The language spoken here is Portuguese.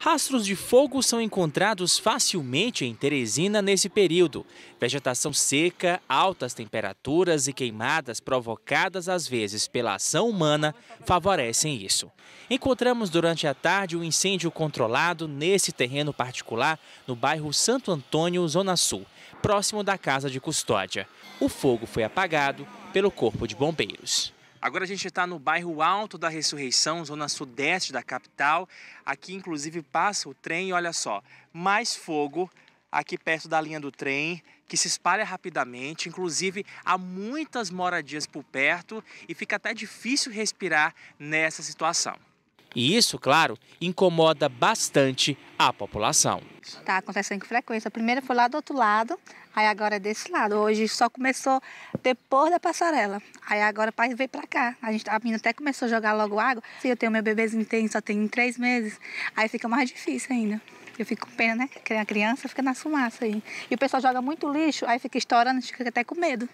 Rastros de fogo são encontrados facilmente em Teresina nesse período. Vegetação seca, altas temperaturas e queimadas provocadas às vezes pela ação humana favorecem isso. Encontramos durante a tarde um incêndio controlado nesse terreno particular no bairro Santo Antônio, Zona Sul, próximo da casa de custódia. O fogo foi apagado pelo Corpo de Bombeiros. Agora a gente está no bairro Alto da Ressurreição, zona sudeste da capital. Aqui, inclusive, passa o trem, olha só, mais fogo aqui perto da linha do trem, que se espalha rapidamente. Inclusive, há muitas moradias por perto e fica até difícil respirar nessa situação. E isso, claro, incomoda bastante a população. Está acontecendo com frequência. Primeiro foi lá do outro lado, aí agora é desse lado. Hoje só começou depois da passarela. Aí agora o pai veio para cá. A, gente, a menina até começou a jogar logo água. Se eu tenho meu bebezinho, tem, só tem três meses. Aí fica mais difícil ainda. Eu fico com pena, né? A criança fica na fumaça aí. E o pessoal joga muito lixo, aí fica estourando, fica até com medo.